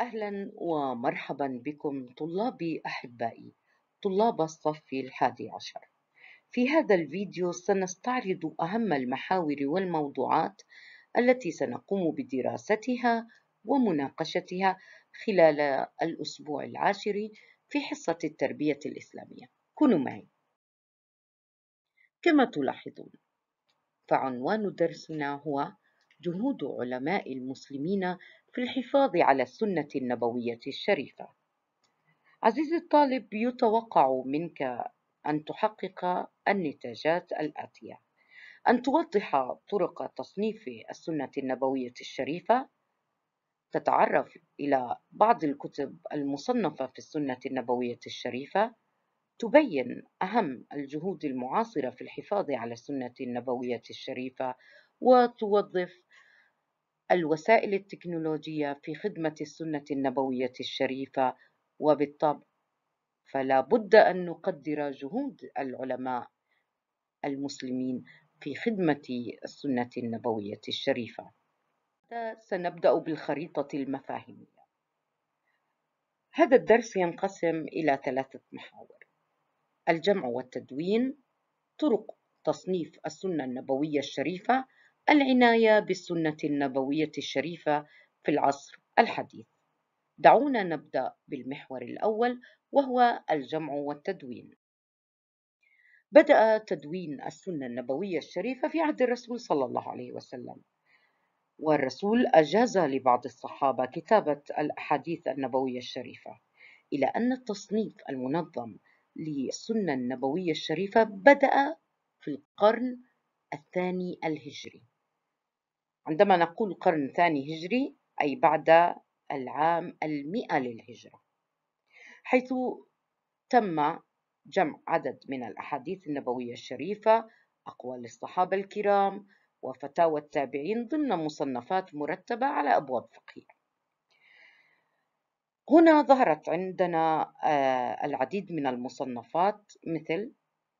أهلا ومرحبا بكم طلابي أحبائي طلاب الصف الحادي عشر في هذا الفيديو سنستعرض أهم المحاور والموضوعات التي سنقوم بدراستها ومناقشتها خلال الأسبوع العاشر في حصة التربية الإسلامية كونوا معي كما تلاحظون فعنوان درسنا هو جهود علماء المسلمين في الحفاظ على السنة النبوية الشريفة. عزيزي الطالب يتوقع منك أن تحقق النتاجات الآتية: أن توضح طرق تصنيف السنة النبوية الشريفة، تتعرف إلى بعض الكتب المصنفة في السنة النبوية الشريفة، تبين أهم الجهود المعاصرة في الحفاظ على السنة النبوية الشريفة وتوظف الوسائل التكنولوجية في خدمة السنة النبوية الشريفة وبالطبع فلا بد أن نقدر جهود العلماء المسلمين في خدمة السنة النبوية الشريفة سنبدأ بالخريطة المفاهيمية هذا الدرس ينقسم إلى ثلاثة محاور الجمع والتدوين طرق تصنيف السنة النبوية الشريفة العناية بالسنة النبوية الشريفة في العصر الحديث. دعونا نبدأ بالمحور الأول وهو الجمع والتدوين. بدأ تدوين السنة النبوية الشريفة في عهد الرسول صلى الله عليه وسلم. والرسول أجاز لبعض الصحابة كتابة الأحاديث النبوية الشريفة، إلى أن التصنيف المنظم للسنة النبوية الشريفة بدأ في القرن الثاني الهجري عندما نقول قرن ثاني هجري أي بعد العام المئة للهجرة حيث تم جمع عدد من الأحاديث النبوية الشريفة أقوال الصحابة الكرام وفتاوى التابعين ضمن مصنفات مرتبة على أبواب فقهية هنا ظهرت عندنا آه، العديد من المصنفات مثل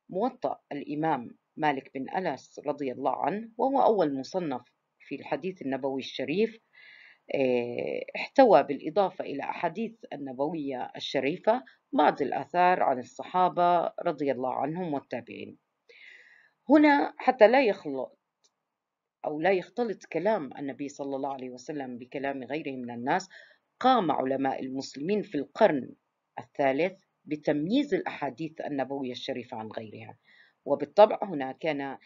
موطأ الإمام مالك بن أنس رضي الله عنه وهو أول مصنف في الحديث النبوي الشريف آه، احتوى بالإضافة إلى أحاديث النبوية الشريفة بعض الآثار عن الصحابة رضي الله عنهم والتابعين هنا حتى لا يخلط أو لا يختلط كلام النبي صلى الله عليه وسلم بكلام غيره من الناس قام علماء المسلمين في القرن الثالث بتمييز الأحاديث النبوية الشريفة عن غيرها وبالطبع هنا كان آه،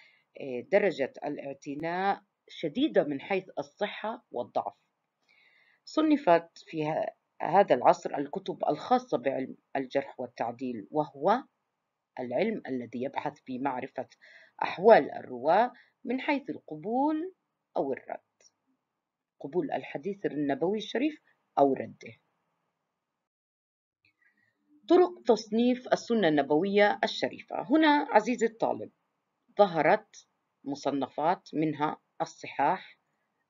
درجة الاعتناء شديدة من حيث الصحة والضعف صنفت في هذا العصر الكتب الخاصة بعلم الجرح والتعديل وهو العلم الذي يبحث في معرفة أحوال الرواة من حيث القبول أو الرد قبول الحديث النبوي الشريف أو رده طرق تصنيف السنة النبوية الشريفة هنا عزيزي الطالب ظهرت مصنفات منها الصحاح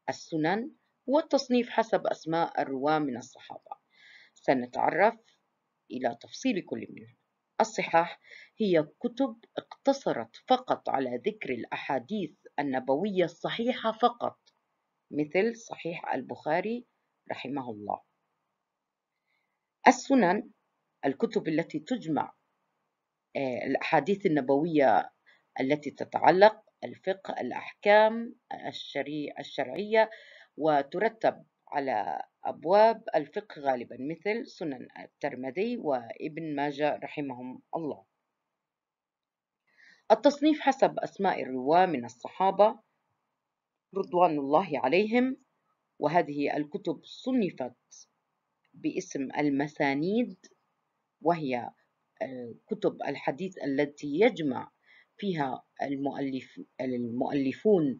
السنن والتصنيف حسب أسماء الرواة من الصحابة سنتعرف إلى تفصيل كل منهم الصحاح هي كتب اقتصرت فقط على ذكر الأحاديث النبوية الصحيحة فقط مثل صحيح البخاري رحمه الله السنن الكتب التي تجمع آه، الأحاديث النبوية التي تتعلق الفقه الأحكام الشرعية وترتب على أبواب الفقه غالبا مثل سنن الترمذي وابن ماجه رحمهم الله التصنيف حسب أسماء الرواة من الصحابة رضوان الله عليهم وهذه الكتب صنفت باسم المسانيد وهي آه، كتب الحديث التي يجمع فيها المؤلف المؤلفون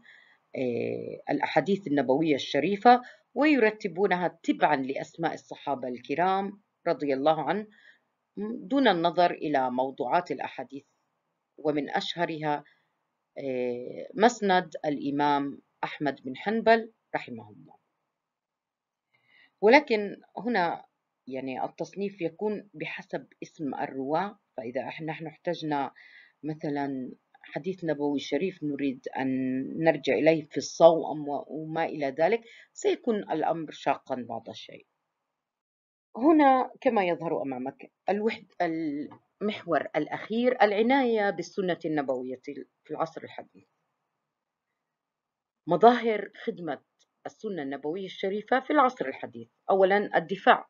آه، الأحاديث النبوية الشريفة ويرتبونها تبعا لأسماء الصحابة الكرام رضي الله عنهم دون النظر إلى موضوعات الأحاديث ومن أشهرها آه، مسند الإمام أحمد بن حنبل رحمه الله ولكن هنا يعني التصنيف يكون بحسب اسم الرواة فإذا نحن احتجنا مثلا حديث نبوي شريف نريد أن نرجع إليه في الصوم وما إلى ذلك سيكون الأمر شاقا بعض الشيء هنا كما يظهر أمامك الوحد المحور الأخير العناية بالسنة النبوية في العصر الحديث مظاهر خدمة السنة النبوية الشريفة في العصر الحديث أولا الدفاع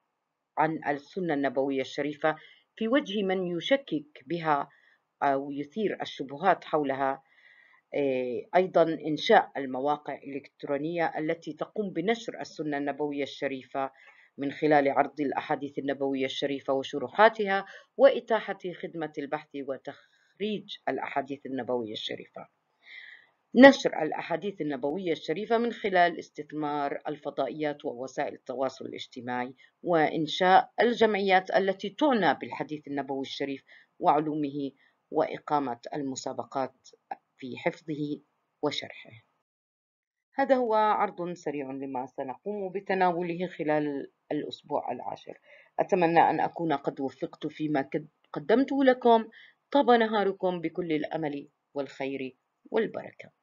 عن السنة النبوية الشريفة في وجه من يشكك بها أو يثير الشبهات حولها آه، أيضا إنشاء المواقع الإلكترونية التي تقوم بنشر السنة النبوية الشريفة من خلال عرض الأحاديث النبوية الشريفة وشروحاتها وإتاحة خدمة البحث وتخريج الأحاديث النبوية الشريفة نشر الأحاديث النبوية الشريفة من خلال استثمار الفضائيات ووسائل التواصل الاجتماعي وإنشاء الجمعيات التي تعنى بالحديث النبوي الشريف وعلومه وإقامة المسابقات في حفظه وشرحه هذا هو عرض سريع لما سنقوم بتناوله خلال الأسبوع العاشر أتمنى أن أكون قد وفقت فيما قدمته لكم طاب نهاركم بكل الأمل والخير والبركة